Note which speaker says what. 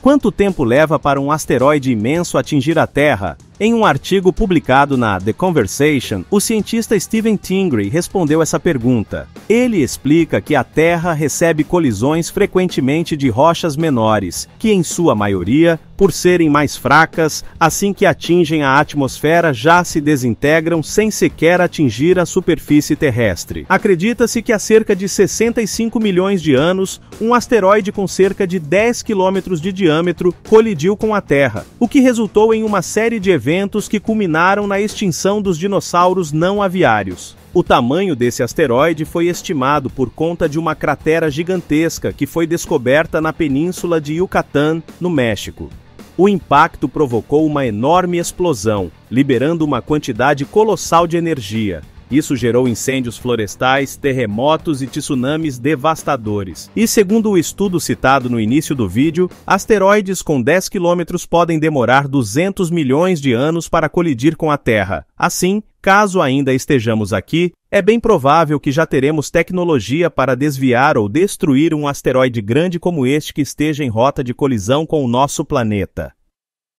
Speaker 1: Quanto tempo leva para um asteroide imenso atingir a Terra? Em um artigo publicado na The Conversation, o cientista Steven Tingry respondeu essa pergunta. Ele explica que a Terra recebe colisões frequentemente de rochas menores, que em sua maioria, por serem mais fracas, assim que atingem a atmosfera já se desintegram sem sequer atingir a superfície terrestre. Acredita-se que há cerca de 65 milhões de anos, um asteroide com cerca de 10 quilômetros de diâmetro colidiu com a Terra, o que resultou em uma série de eventos eventos que culminaram na extinção dos dinossauros não aviários. O tamanho desse asteroide foi estimado por conta de uma cratera gigantesca que foi descoberta na península de Yucatán, no México. O impacto provocou uma enorme explosão, liberando uma quantidade colossal de energia, isso gerou incêndios florestais, terremotos e tsunamis devastadores. E segundo o estudo citado no início do vídeo, asteroides com 10 quilômetros podem demorar 200 milhões de anos para colidir com a Terra. Assim, caso ainda estejamos aqui, é bem provável que já teremos tecnologia para desviar ou destruir um asteroide grande como este que esteja em rota de colisão com o nosso planeta.